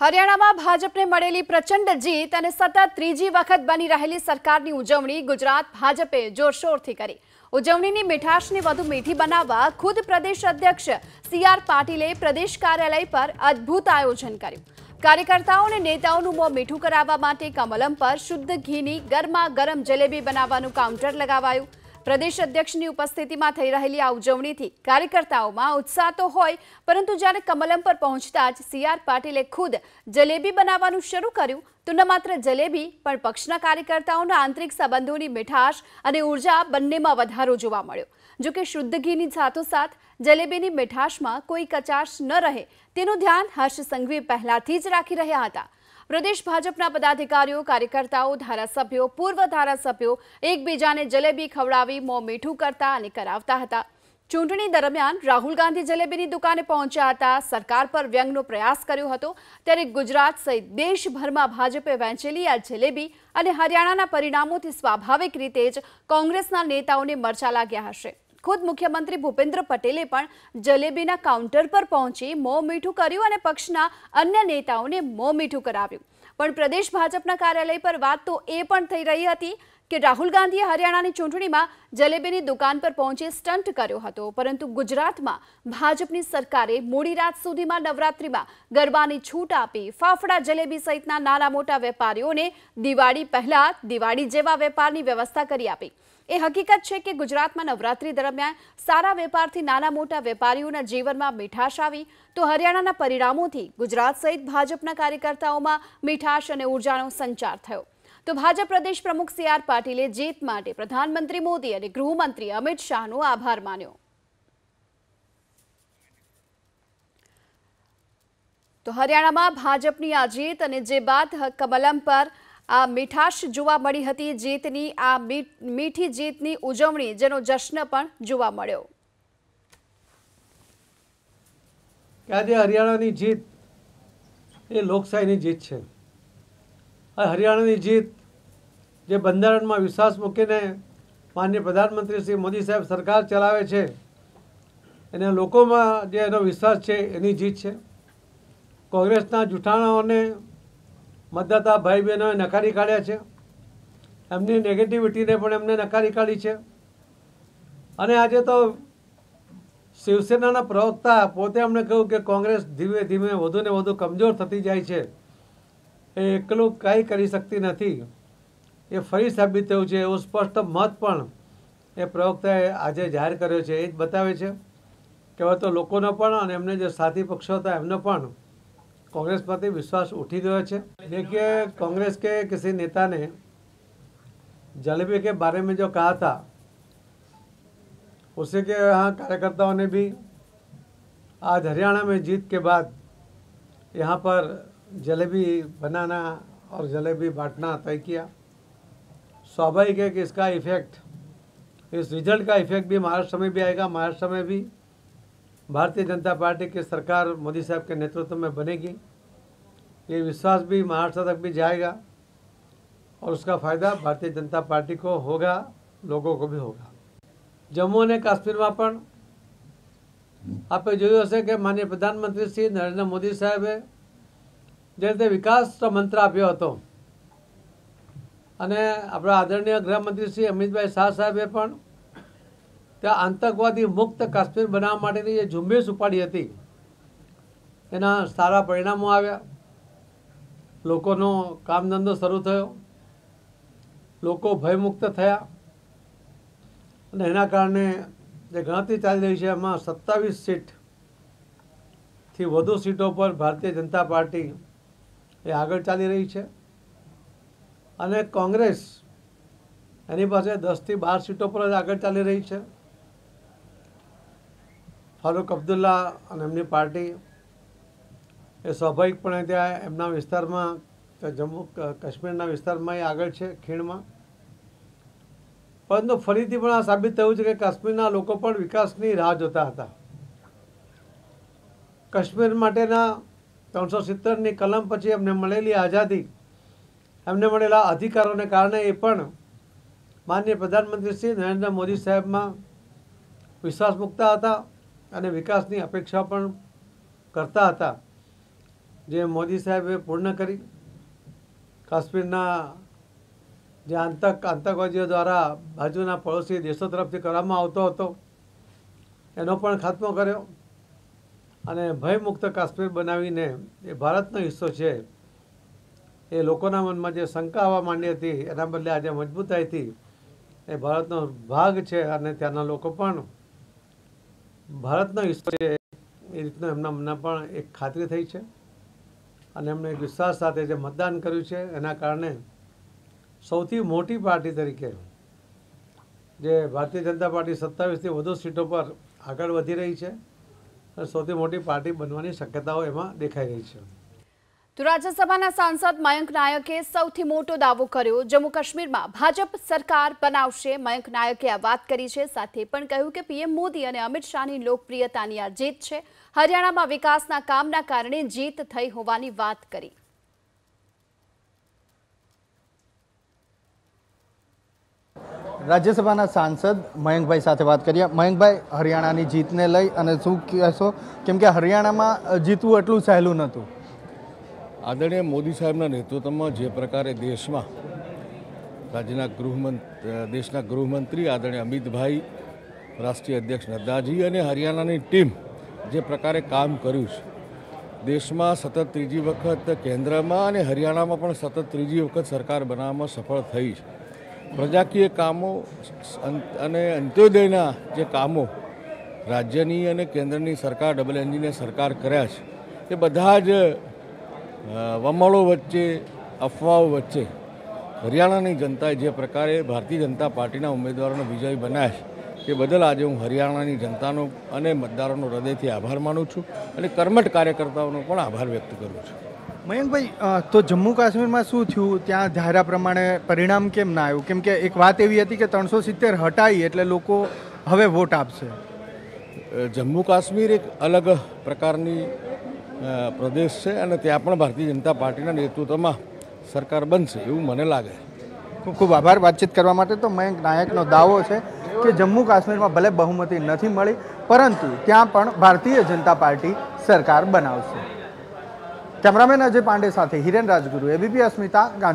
હરિયાણામાં ભાજપને મળેલી પ્રચંડ જીત અને સતત ત્રીજી વખત બની રહેલી સરકારની ઉજવણી ગુજરાત ભાજપે જોરશોરથી કરી ઉજવણીની મીઠાશને વધુ મીઠી બનાવવા ખુદ પ્રદેશ અધ્યક્ષ સી આર પાટીલે પ્રદેશ કાર્યાલય પર અદ્ભુત આયોજન કર્યું કાર્યકર્તાઓ અને નેતાઓનું મોં મીઠું કરાવવા માટે કમલમ પર શુદ્ધ ઘીની ગરમા ગરમ જલેબી બનાવવાનું કાઉન્ટર લગાવાયું પ્રદેશ અધ્યક્ષની ઉપસ્થિતિમાં થઈ રહેલી આ ઉજવણીથી કાર્યકર્તાઓમાં ઉત્સાહ તો હોય પરંતુ જ્યારે કમલમ પર પહોંચતા જ સીઆર પાટીલે ખુદ જલેબી બનાવવાનું શરૂ કર્યું તો ન માત્ર જલેબી પણ પક્ષના કાર્યકર્તાઓના આંતરિક સંબંધોની મીઠાશ અને ઉર્જા બંનેમાં વધારો જોવા મળ્યો જોકે શુદ્ધ ઘીની સાથોસાથ જલેબીની મીઠાશમાં કોઈ કચાશ ન રહે તેનું ધ્યાન હર્ષ સંઘવી પહેલાથી જ રાખી રહ્યા હતા પ્રદેશ ભાજપના પદાધિકારીઓ કાર્યકર્તાઓ ધારાસભ્યો પૂર્વ ધારાસભ્યો એકબીજાને જલેબી ખવડાવી મોં મીઠું કરતા અને કરાવતા હતા ચૂંટણી દરમિયાન રાહુલ ગાંધી જલેબીની દુકાને પહોંચ્યા હતા સરકાર પર વ્યંગનો પ્રયાસ કર્યો હતો ત્યારે ગુજરાત સહિત દેશભરમાં ભાજપે વહેંચેલી આ જલેબી અને હરિયાણાના પરિણામોથી સ્વાભાવિક રીતે જ કોંગ્રેસના નેતાઓને મરચા લાગ્યા હશે ખુદ મુખ્યમંત્રી ભૂપેન્દ્ર પટેલે પણ જલેબીના કાઉન્ટર પર પહોંચી મોં મીઠું કર્યું અને પક્ષના અન્ય નેતાઓને મોં મીઠું કરાવ્યું પણ પ્રદેશ ભાજપના કાર્યાલય પર વાત તો એ પણ થઈ રહી હતી કે રાહુલ ગાંધીએ હરિયાણાની ચૂંટણીમાં જલેબીની દુકાન પર પહોંચી સ્ટન્ટ કર્યો હતો પરંતુ ગુજરાતમાં ભાજપની સરકારે મોડી રાત સુધીમાં નવરાત્રિમાં ગરબાની છૂટ આપી ફાફડા જલેબી સહિતના નાના મોટા વેપારીઓને દિવાળી પહેલા દિવાળી જેવા વેપારની વ્યવસ્થા કરી આપી એ હકીકત છે કે ગુજરાતમાં નવરાત્રી દરમિયાન sara વેપારી નાના મોટા વેપારીઓના જીવરમાં મીઠાશ આવી તો હરિયાણાના પરિરામોથી ગુજરાત સહિત ભાજપના કાર્યકર્તાઓમાં મીઠાશ અને ઊર્જાનો સંચાર થયો તો ભાજપ પ્રદેશ પ્રમુખ સી આર પાટીલે જીત માટે પ્રધાનમંત્રી મોદી અને ગૃહમંત્રી અમિત શાહનો આભાર માન્યો તો હરિયાણામાં ભાજપની આજીત અને જે વાત કમલમ પર આ મીઠાશ જોવા મળી હતી જીતની આ મીઠી જીતની ઉજવણી જેનો જશ્ન પણ જોવા મળ્યો આજે હરિયાણાની જીત એ લોકશાહીની જીત છે હરિયાણાની જીત જે બંધારણમાં વિશ્વાસ મૂકીને માન્ય પ્રધાનમંત્રી શ્રી મોદી સાહેબ સરકાર ચલાવે છે અને લોકોમાં જે એનો વિશ્વાસ છે એની જીત છે કોંગ્રેસના જૂઠાણાઓને મતદાતા ભાઈ બહેનોએ નકારી કાઢ્યા છે એમની નેગેટિવિટીને પણ એમને નકારી કાઢી છે અને આજે તો શિવસેનાના પ્રવક્તા પોતે અમને કહ્યું કે કોંગ્રેસ ધીમે ધીમે વધુ ને વધુ કમજોર થતી જાય છે એ એકલું કાંઈ કરી શકતી નથી એ ફરી સાબિત થયું છે એવું સ્પષ્ટ મત પણ એ પ્રવક્તાએ આજે જાહેર કર્યો છે એ જ બતાવે છે કે હવે તો લોકોનો પણ અને એમને જે સાથી પક્ષો હતા એમનો પણ कांग्रेस प्रति विश्वास उठी गए है देखिए कांग्रेस के किसी नेता ने जलेबी के बारे में जो कहा था उसे के यहाँ कार्यकर्ताओं ने भी आज हरियाणा में जीत के बाद यहाँ पर जलेबी बनाना और जलेबी बांटना तय किया स्वाभाविक है कि इसका इफेक्ट इस रिजल्ट का इफेक्ट भी महाराष्ट्र में भी आएगा महाराष्ट्र में भी ભારતીય જનતા પાર્ટી કે સરકાર મોદી સાહેબ કે નેતૃત્વમાં બનેગી એ વિશ્વાસ विश्वास भी તક तक જાયગા ઓર और उसका ભારતીય જનતા પાર્ટી કો હોગા લોકો કો ભી હોગા જમ્મુ અને કાશ્મીરમાં પણ આપણે જોયું હશે કે માનીય પ્રધાનમંત્રી શ્રી નરેન્દ્ર મોદી સાહેબે જે રીતે વિકાસ મંત્ર આપ્યો હતો અને આપણા આદરણીય ગૃહમંત્રી શ્રી અમિતભાઈ શાહ સાહેબે પણ ત્યાં આતંકવાદી મુક્ત કાશ્મીર બનાવવા માટેની જે ઝુંબેશ ઉપાડી હતી એના સારા પરિણામો આવ્યા લોકોનો કામ ધંધો શરૂ થયો લોકો ભયમુક્ત થયા અને એના કારણે જે ગણતરી ચાલી રહી છે એમાં સત્તાવીસ સીટથી વધુ સીટો પર ભારતીય જનતા પાર્ટી એ આગળ ચાલી રહી છે અને કોંગ્રેસ એની પાસે દસથી બાર સીટો પર જ આગળ ચાલી રહી છે ફારૂક અબ્દુલ્લા અને એમની પાર્ટી એ સ્વાભાવિકપણે ત્યાં એમના વિસ્તારમાં જમ્મુ કાશ્મીરના વિસ્તારમાં એ આગળ છે ખીણમાં પરંતુ ફરીથી પણ આ સાબિત થયું છે કે કાશ્મીરના લોકો પણ વિકાસની રાહ જોતા હતા કાશ્મીર માટેના ત્રણસો સિત્તેરની કલમ પછી એમને મળેલી આઝાદી એમને મળેલા અધિકારોને કારણે એ પણ માનનીય પ્રધાનમંત્રી શ્રી નરેન્દ્ર મોદી સાહેબમાં વિશ્વાસ મૂકતા હતા અને વિકાસની અપેક્ષા પણ કરતા હતા જે મોદી સાહેબે પૂર્ણ કરી કાશ્મીરના જે આતંક આતંકવાદીઓ દ્વારા બાજુના પડોશી દેશો તરફથી કરવામાં આવતો હતો એનો પણ ખાતમો કર્યો અને ભયમુક્ત કાશ્મીર બનાવીને એ ભારતનો હિસ્સો છે એ લોકોના મનમાં જે શંકા આવવા માંડી હતી એના બદલે આજે મજબૂતાઈથી એ ભારતનો ભાગ છે અને ત્યાંના લોકો પણ ભારતના હિસ્સો એ રીતનો એમના મનને પણ એક ખાતરી થઈ છે અને એમણે વિશ્વાસ સાથે જે મતદાન કર્યું છે એના કારણે સૌથી મોટી પાર્ટી તરીકે જે ભારતીય જનતા પાર્ટી સત્તાવીસથી વધુ સીટો પર આગળ વધી રહી છે અને સૌથી મોટી પાર્ટી બનવાની શક્યતાઓ એમાં દેખાઈ રહી છે તો રાજ્યસભાના સાંસદ મયંક નાયકે સૌથી મોટો દાવો કર્યો જમ્મુ કાશ્મીરમાં ભાજપ સરકાર બનાવશે મયંક નાયકે આ વાત કરી છે સાથે પણ કહ્યું કે પીએમ મોદી અને અમિત શાહની લોકપ્રિયતાની આ જીત છે હરિયાણામાં વિકાસના કામના કારણે જીત થઈ હોવાની વાત કરી રાજ્યસભાના સાંસદ મયંકભાઈ સાથે વાત કરીએ મયંકભાઈ હરિયાણાની જીતને લઈ અને શું કહેશો કેમ કે હરિયાણામાં જીતવું એટલું સહેલું નહોતું આદરણીય મોદી સાહેબના નેતૃત્વમાં જે પ્રકારે દેશમાં રાજ્યના ગૃહમંત્રી દેશના ગૃહમંત્રી આદરણીય અમિતભાઈ રાષ્ટ્રીય અધ્યક્ષ નડ્ડાજી અને હરિયાણાની ટીમ જે પ્રકારે કામ કર્યું છે દેશમાં સતત ત્રીજી વખત કેન્દ્રમાં અને હરિયાણામાં પણ સતત ત્રીજી વખત સરકાર બનાવવામાં સફળ થઈ છે પ્રજાકીય કામો અને અંત્યોદયના જે કામો રાજ્યની અને કેન્દ્રની સરકાર ડબલ એન્જિનની સરકાર કર્યા છે એ બધા જ વમળો વચ્ચે અફવાઓ વચ્ચે હરિયાણાની જનતાએ જે પ્રકારે ભારતીય જનતા પાર્ટીના ઉમેદવારોનો વિજય બનાવ્યા છે તે બદલ આજે હું હરિયાણાની જનતાનો અને મતદારોનો હૃદયથી આભાર માનું છું અને કર્મઠ કાર્યકર્તાઓનો પણ આભાર વ્યક્ત કરું છું મયંકભાઈ તો જમ્મુ કાશ્મીરમાં શું થયું ત્યાં ધાર્યા પ્રમાણે પરિણામ કેમ ના આવ્યું કેમ કે એક વાત એવી હતી કે ત્રણસો સિત્તેર હટાવી એટલે લોકો હવે વોટ આપશે જમ્મુ કાશ્મીર એક અલગ પ્રકારની પ્રદેશ છે અને ત્યાં પણ ભારતીય જનતા પાર્ટીના નેતૃત્વમાં સરકાર બનશે એવું મને લાગે ખૂબ ખૂબ આભાર વાતચીત કરવા માટે તો મયંક નાયકનો દાવો છે કે જમ્મુ કાશ્મીરમાં ભલે બહુમતી નથી મળી પરંતુ ત્યાં પણ ભારતીય જનતા પાર્ટી સરકાર બનાવશે કેમેરામેન અજય પાંડે સાથે હિરેન રાજગુરુ એબીપી અસ્મિતા ગાંધી